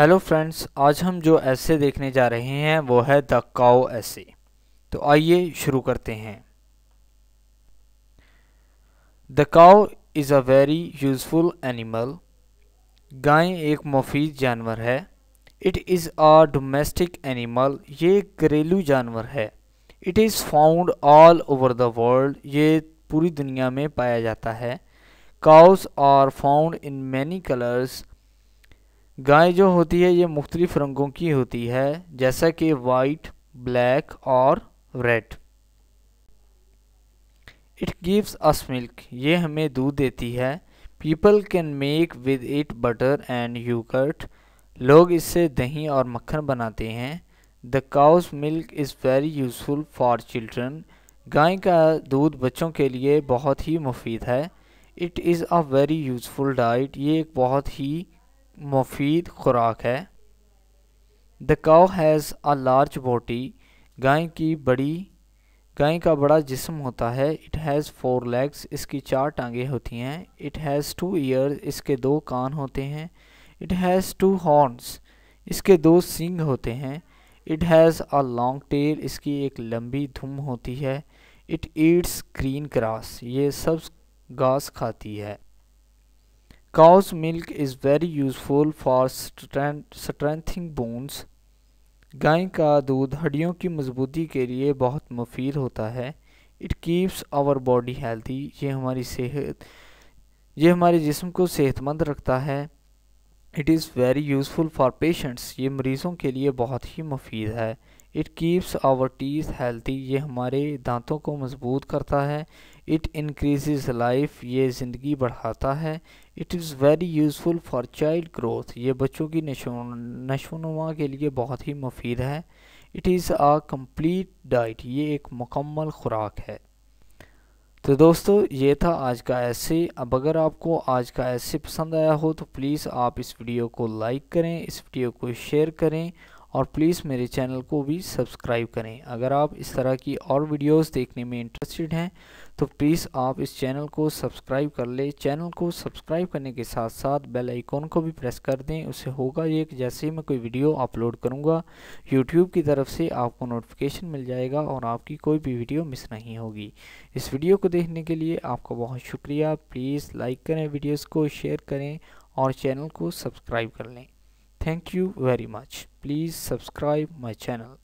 hello friends आज हम जो ऐसे देखने जा रहे हैं वो है द काओ ऐसे तो आइए शुरू करते हैं the cow is a very useful animal गाय एक मुफीद जानवर है it is a domestic animal ये घरेलू जानवर है it is found all over the world ये पूरी दुनिया में पाया जाता है cows are found in many colours गाय जो होती है ये मुख्तलिफ रंगों की होती है जैसा कि वाइट ब्लैक और red it gives us milk ये हमें दूध देती है people can make with it butter and yogurt लोग इससे दही और मक्खन बनाते हैं the cow's milk is very useful for children गाय का दूध बच्चों के लिए बहुत ही मुफीद है it is a very useful diet ये एक बहुत ही मुफीद खुराक है the cow has a large body गाय की बड़ी गाय का बड़ा जिस्म होता है इट हैज़ फोर लेग्स इसकी चार टांगें होती हैं इट हैज़ टू ईयर इसके दो कान होते हैं इट हैज़ टू हॉर्न्स इसके दो सिंग होते हैं it has a long tail इसकी एक लंबी धुम होती है इट ईट्स ग्रीन ग्रास ये सब घास खाती है cow's milk is very useful for strengthening bones गाय का दूध हड्डियों की मजबूती के लिए बहुत मुफीद होता है it keeps our body healthy ये हमारी सेहत ये हमारे जिस्म को सेहतमंद रखता है it is very useful for patients ये मरीज़ों के लिए बहुत ही मुफीद है it keeps our teeth healthy ये हमारे दांतों को मजबूत करता है इट इंक्रीज लाइफ ये ज़िंदगी बढ़ाता है it is very useful for child growth ये बच्चों की नशोनुमा के लिए बहुत ही मुफीद है it is a complete diet ये एक मुकम्मल ख़ुराक है तो दोस्तों ये था आज का ऐसे अब अगर आपको आज का ऐसे पसंद आया हो तो प्लीज़ आप इस वीडियो को लाइक करें इस वीडियो को शेयर करें और प्लीज़ मेरे चैनल को भी सब्सक्राइब करें अगर आप इस तरह की और वीडियोस देखने में इंटरेस्टेड हैं तो प्लीज़ आप इस चैनल को सब्सक्राइब कर लें चैनल को सब्सक्राइब करने के साथ साथ बेल आइकॉन को भी प्रेस कर दें उससे होगा ये कि जैसे ही मैं कोई वीडियो अपलोड करूँगा यूट्यूब की तरफ से आपको नोटिफिकेशन मिल जाएगा और आपकी कोई भी वीडियो मिस नहीं होगी इस वीडियो को देखने के लिए आपका बहुत शुक्रिया प्लीज़ लाइक करें वीडियोज़ को शेयर करें और चैनल को सब्सक्राइब कर लें thank you very much please subscribe my channel